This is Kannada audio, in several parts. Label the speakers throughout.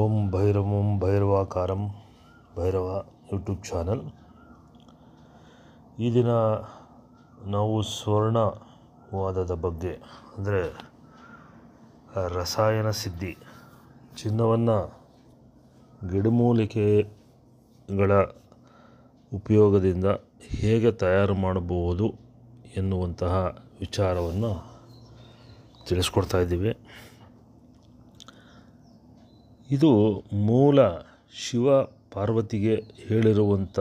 Speaker 1: ಓಂ ಭೈರವಂ ಭೈರವಾಕಾರಂ ಭೈರವ ಯೂಟ್ಯೂಬ್ ಚಾನಲ್ ಈ ದಿನ ನಾವು ಸ್ವರ್ಣವಾದದ ಬಗ್ಗೆ ಅಂದರೆ ರಸಾಯನ ಸಿದ್ಧಿ ಚಿನ್ನವನ್ನು ಗಿಡಮೂಲಿಕೆಗಳ ಉಪಯೋಗದಿಂದ ಹೇಗೆ ತಯಾರು ಮಾಡಬಹುದು ಎನ್ನುವಂತಹ ವಿಚಾರವನ್ನು ತಿಳಿಸ್ಕೊಡ್ತಾ ಇದ್ದೀವಿ ಇದು ಮೂಲ ಶಿವ ಪಾರ್ವತಿಗೆ ಹೇಳಿರುವಂಥ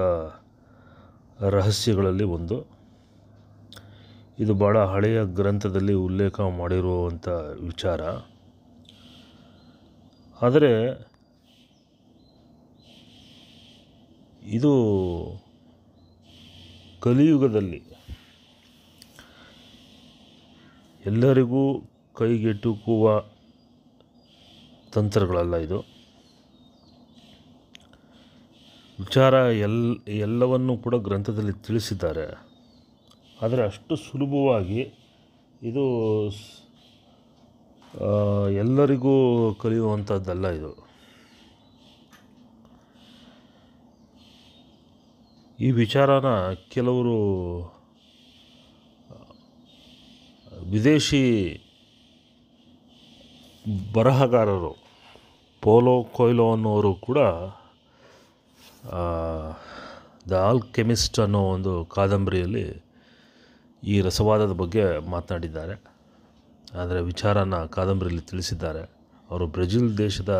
Speaker 1: ರಹಸ್ಯಗಳಲ್ಲಿ ಒಂದು ಇದು ಭಾಳ ಹಳೆಯ ಗ್ರಂಥದಲ್ಲಿ ಉಲ್ಲೇಖ ಮಾಡಿರುವಂಥ ವಿಚಾರ ಆದರೆ ಇದು ಕಲಿಯುಗದಲ್ಲಿ ಎಲ್ಲರಿಗೂ ಕೈಗೆಟುಕುವ ತಂತ್ರಗಳಲ್ಲ ಇದು ವಿಚಾರ ಎಲ್ ಎಲ್ಲವನ್ನೂ ಕೂಡ ಗ್ರಂಥದಲ್ಲಿ ತಿಳಿಸಿದ್ದಾರೆ ಆದರೆ ಅಷ್ಟು ಸುಲಭವಾಗಿ ಇದು ಎಲ್ಲರಿಗೂ ಕಲಿಯುವಂಥದ್ದಲ್ಲ ಇದು ಈ ವಿಚಾರನ ಕೆಲವರು ವಿದೇಶಿ ಬರಹಗಾರರು ಪೋಲೋ ಕೊಯ್ಲೋ ಅನ್ನೋರು ಕೂಡ ದ ಆಲ್ಕೆಮಿಸ್ಟ್ ಅನ್ನೋ ಒಂದು ಕಾದಂಬರಿಯಲ್ಲಿ ಈ ರಸವಾದದ ಬಗ್ಗೆ ಮಾತನಾಡಿದ್ದಾರೆ ಅದರ ವಿಚಾರನ ಕಾದಂಬರಿಯಲ್ಲಿ ತಿಳಿಸಿದ್ದಾರೆ ಅವರು ಬ್ರೆಜಿಲ್ ದೇಶದ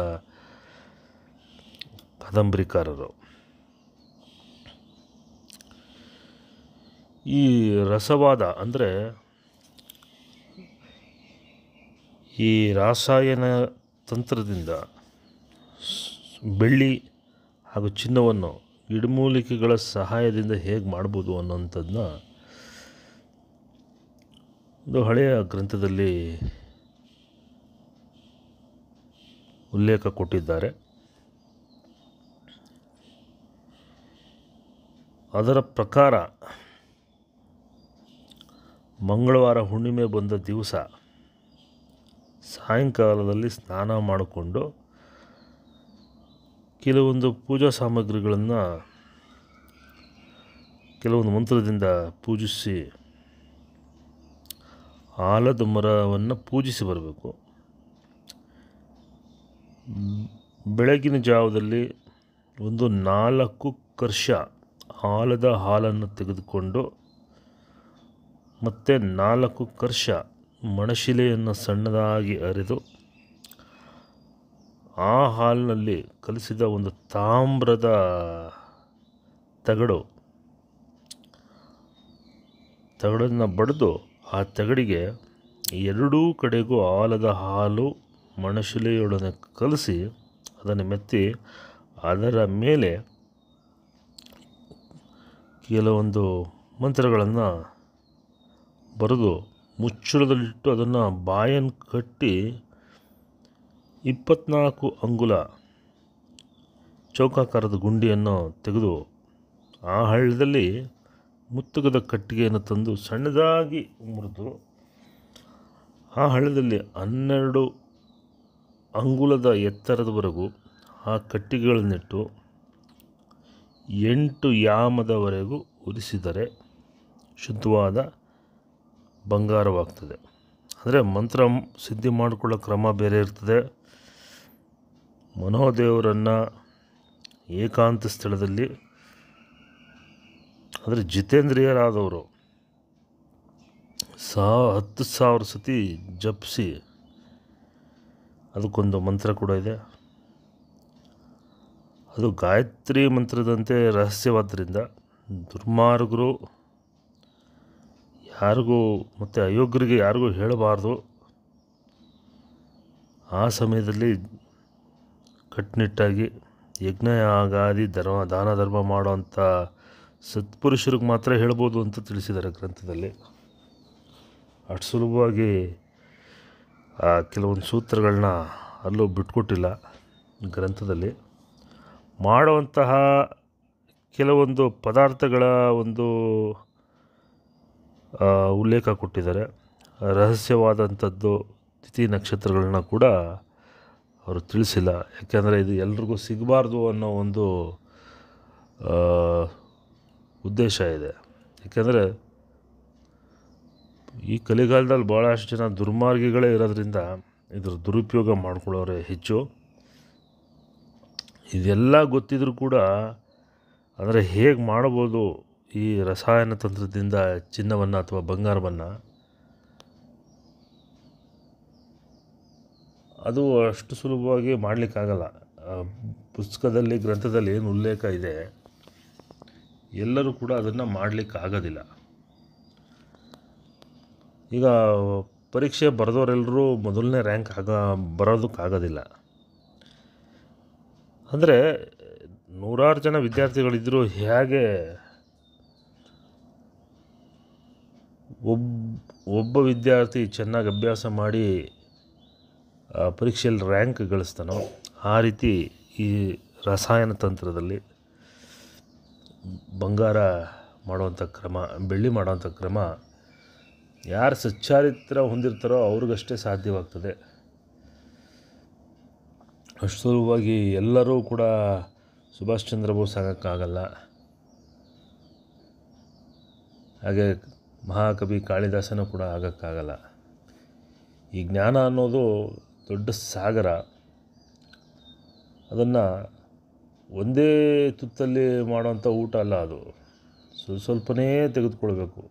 Speaker 1: ಕಾದಂಬರಿಕಾರರು ಈ ರಸವಾದ ಅಂದರೆ ಈ ರಾಸಾಯನ ತಂತ್ರದಿಂದ ಬೆಳ್ಳಿ ಹಾಗೂ ಚಿನ್ನವನ್ನು ಗಿಡಮೂಲಿಕೆಗಳ ಸಹಾಯದಿಂದ ಹೇಗೆ ಮಾಡ್ಬೋದು ಅನ್ನೋಂಥದ್ದನ್ನ ಒಂದು ಹಳೆಯ ಗ್ರಂಥದಲ್ಲಿ ಉಲ್ಲೇಖ ಕೊಟ್ಟಿದ್ದಾರೆ ಅದರ ಪ್ರಕಾರ ಮಂಗಳವಾರ ಹುಣ್ಣಿಮೆ ಬಂದ ದಿವಸ ಸಾಯಂಕಾಲದಲ್ಲಿ ಸ್ನಾನ ಮಾಡಿಕೊಂಡು ಕೆಲವೊಂದು ಪೂಜಾ ಸಾಮಗ್ರಿಗಳನ್ನು ಕೆಲವೊಂದು ಮಂತ್ರದಿಂದ ಪೂಜಿಸಿ ಆಲದ ಮರವನ್ನು ಪೂಜಿಸಿ ಬರಬೇಕು ಬೆಳಗಿನ ಜಾವದಲ್ಲಿ ಒಂದು ನಾಲ್ಕು ಕರ್ಷ ಆಲದ ಹಾಲನ್ನು ತೆಗೆದುಕೊಂಡು ಮತ್ತು ನಾಲ್ಕು ಕರ್ಷ ಮಣಶಿಲೆಯನ್ನು ಸಣ್ಣದಾಗಿ ಅರೆದು ಆ ಹಾಲಿನಲ್ಲಿ ಕಲಿಸಿದ ಒಂದು ತಾಮ್ರದ ತಗಡು ತಗಡನ್ನು ಬಡಿದು ಆ ತಗಡಿಗೆ ಎರಡೂ ಕಡೆಗೂ ಆಲದ ಹಾಲು ಮಣಶಿಲೆಯೊಡನೆ ಕಲಸಿ ಅದನ್ನು ಮೆತ್ತಿ ಅದರ ಮೇಲೆ ಕೆಲವೊಂದು ಮಂತ್ರಗಳನ್ನು ಬರೆದು ಮುಚ್ಚಳದಲ್ಲಿಟ್ಟು ಅದನ್ನು ಬಾಯನ್ನು ಕಟ್ಟಿ ಇಪ್ಪತ್ನಾಲ್ಕು ಅಂಗುಲ ಚೌಕಾಕಾರದ ಗುಂಡಿಯನ್ನು ತೆಗೆದು ಆ ಹಳ್ಳದಲ್ಲಿ ಮುತ್ತುಗದ ಕಟ್ಟಿಗೆಯನ್ನು ತಂದು ಸಣ್ಣದಾಗಿ ಮುರಿದು ಆ ಹಳ್ಳದಲ್ಲಿ ಹನ್ನೆರಡು ಅಂಗುಲದ ಎತ್ತರದವರೆಗೂ ಆ ಕಟ್ಟಿಗೆಗಳನ್ನಿಟ್ಟು ಎಂಟು ಯಾಮದವರೆಗೂ ಉರಿಸಿದರೆ ಶುದ್ಧವಾದ ಬಂಗಾರವಾಗ್ತದೆ ಅಂದರೆ ಮಂತ್ರ ಸಿದ್ಧಿ ಮಾಡಿಕೊಳ್ಳೋ ಕ್ರಮ ಬೇರೆ ಇರ್ತದೆ ಮನೋದೇವರನ್ನು ಏಕಾಂತ ಸ್ಥಳದಲ್ಲಿ ಅಂದರೆ ಜಿತೇಂದ್ರಿಯರಾದವರು ಸಾ ಹತ್ತು ಸಾವಿರ ಸತಿ ಜಪಿಸಿ ಅದಕ್ಕೊಂದು ಮಂತ್ರ ಕೂಡ ಇದೆ ಅದು ಗಾಯತ್ರಿ ಮಂತ್ರದಂತೆ ರಹಸ್ಯವಾದ್ದರಿಂದ ದುರ್ಮಾರ್ಗರು ಯಾರಿಗೂ ಮತ್ತು ಅಯೋಗ್ಯರಿಗೆ ಯಾರಿಗೂ ಹೇಳಬಾರ್ದು ಆ ಸಮಯದಲ್ಲಿ ಕಟ್ಟುನಿಟ್ಟಾಗಿ ಯಜ್ಞಯಾಗಾದಿ ಧರ್ಮ ದಾನ ಧರ್ಮ ಮಾಡುವಂಥ ಸತ್ಪುರುಷರಿಗೆ ಮಾತ್ರ ಹೇಳ್ಬೋದು ಅಂತ ತಿಳಿಸಿದ್ದಾರೆ ಗ್ರಂಥದಲ್ಲಿ ಅಷ್ಟು ಸುಲಭವಾಗಿ ಕೆಲವೊಂದು ಸೂತ್ರಗಳನ್ನ ಅಲ್ಲೂ ಬಿಟ್ಕೊಟ್ಟಿಲ್ಲ ಗ್ರಂಥದಲ್ಲಿ ಮಾಡುವಂತಹ ಕೆಲವೊಂದು ಪದಾರ್ಥಗಳ ಒಂದು ಉಲ್ಲೇಖ ಕೊಟ್ಟಿದ್ದಾರೆ ರಹಸ್ಯವಾದಂಥದ್ದು ತಿಥಿ ನಕ್ಷತ್ರಗಳನ್ನ ಕೂಡ ಅವರು ತಿಳಿಸಿಲ್ಲ ಯಾಕೆಂದರೆ ಇದು ಎಲ್ರಿಗೂ ಸಿಗಬಾರ್ದು ಅನ್ನೋ ಒಂದು ಉದ್ದೇಶ ಇದೆ ಯಾಕೆಂದರೆ ಈ ಕಲಿಗಾಲದಲ್ಲಿ ಭಾಳಷ್ಟು ಜನ ದುರ್ಮಾರ್ಗಿಗಳೇ ಇರೋದ್ರಿಂದ ಇದ್ರ ದುರುಪಯೋಗ ಮಾಡ್ಕೊಳ್ಳೋರೆ ಹೆಚ್ಚು ಇದೆಲ್ಲ ಗೊತ್ತಿದ್ರೂ ಕೂಡ ಅಂದರೆ ಹೇಗೆ ಮಾಡ್ಬೋದು ಈ ರಸಾಯನ ತಂತ್ರದಿಂದ ಚಿನ್ನವನ್ನು ಅಥವಾ ಬಂಗಾರವನ್ನು ಅದು ಅಷ್ಟು ಸುಲಭವಾಗಿ ಮಾಡಲಿಕ್ಕಾಗಲ್ಲ ಪುಸ್ತಕದಲ್ಲಿ ಗ್ರಂಥದಲ್ಲಿ ಏನು ಉಲ್ಲೇಖ ಇದೆ ಎಲ್ಲರೂ ಕೂಡ ಅದನ್ನು ಮಾಡಲಿಕ್ಕಾಗೋದಿಲ್ಲ ಈಗ ಪರೀಕ್ಷೆ ಬರೆದವರೆಲ್ಲರೂ ಮೊದಲನೇ ರ್ಯಾಂಕ್ ಆಗ ಬರೋದಕ್ಕಾಗೋದಿಲ್ಲ ಅಂದರೆ ನೂರಾರು ಜನ ವಿದ್ಯಾರ್ಥಿಗಳಿದ್ದರೂ ಹೇಗೆ ಒಬ್ಬ ಒಬ್ಬ ವಿದ್ಯಾರ್ಥಿ ಚೆನ್ನಾಗಿ ಅಭ್ಯಾಸ ಮಾಡಿ ಪರೀಕ್ಷೆಯಲ್ಲಿ ರ್ಯಾಂಕ್ ಗಳಿಸ್ತಾನೋ ಆ ರೀತಿ ಈ ರಸಾಯನ ತಂತ್ರದಲ್ಲಿ ಬಂಗಾರ ಮಾಡುವಂಥ ಕ್ರಮ ಬೆಳ್ಳಿ ಮಾಡುವಂಥ ಕ್ರಮ ಯಾರು ಸಚ್ಚಾರಿತ್ರ ಹೊಂದಿರ್ತಾರೋ ಅವ್ರಿಗಷ್ಟೇ ಸಾಧ್ಯವಾಗ್ತದೆ ಅಷ್ಟು ಸುಲಭವಾಗಿ ಎಲ್ಲರೂ ಕೂಡ ಸುಭಾಷ್ ಚಂದ್ರ ಬೋಸ್ ಆಗೋಕ್ಕಾಗಲ್ಲ ಹಾಗೆ ಮಹಾಕವಿ ಕಾಳಿದಾಸನೂ ಕೂಡ ಆಗೋಕ್ಕಾಗಲ್ಲ ಈ ಜ್ಞಾನ ಅನ್ನೋದು ದೊಡ್ಡ ಸಾಗರ ಅದನ್ನು ಒಂದೇ ತುತ್ತಲ್ಲಿ ಮಾಡೋವಂಥ ಊಟ ಅಲ್ಲ ಅದು ಸ್ವಲ್ಪ ಸ್ವಲ್ಪನೇ ತೆಗೆದುಕೊಳ್ಬೇಕು